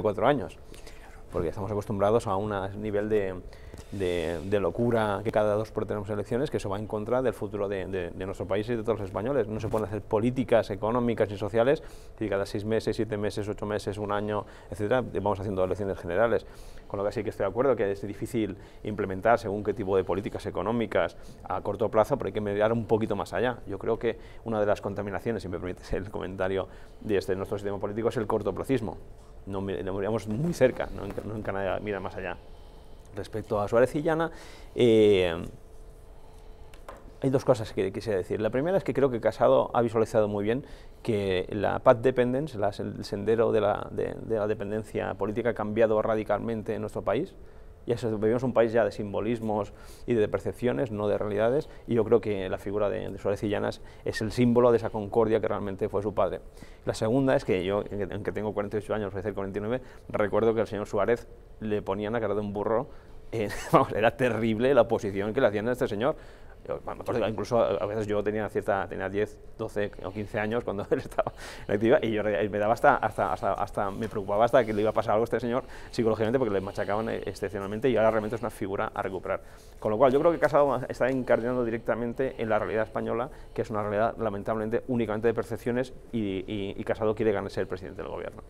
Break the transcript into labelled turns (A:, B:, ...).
A: cuatro años, porque estamos acostumbrados a un nivel de, locura que cada dos por tenemos elecciones, que eso va en contra del futuro de, nuestro país y de todos los españoles. No se pueden hacer políticas económicas y sociales y cada seis meses, siete meses, ocho meses, un año, etcétera, vamos haciendo elecciones generales. Con lo que sí que estoy de acuerdo que es difícil implementar según qué tipo de políticas económicas a corto plazo, pero hay que mirar un poquito más allá. Yo creo que una de las contaminaciones, si me permites el comentario de este, nuestro sistema político, es el cortoplacismo no, miramos muy cerca, no, en Canadá, mira más allá. Respecto a Suárez y Llana, eh, hay dos cosas que quisiera decir. La primera es que creo que Casado ha visualizado muy bien que la path dependence, el sendero de la dependencia política, ha cambiado radicalmente en nuestro país y eso, vivimos un país ya de simbolismos y de percepciones, no de realidades, y yo creo que la figura de, Suárez y Llanas es el símbolo de esa concordia que realmente fue su padre. La segunda es que yo, aunque tengo 48 años, voy a 49, recuerdo que al señor Suárez le ponían a cara de un burro eh, era terrible la oposición que le hacían a este señor incluso a veces yo tenía cierta, tenía 10, 12 o 15 años cuando él estaba en activa y yo me daba hasta, hasta, hasta, me preocupaba hasta que le iba a pasar algo a este señor psicológicamente porque le machacaban e, excepcionalmente y ahora realmente es una figura a recuperar. Con lo cual yo creo que Casado está encarnando directamente en la realidad española, que es una realidad lamentablemente únicamente de percepciones y, y Casado quiere ganarse el presidente del gobierno.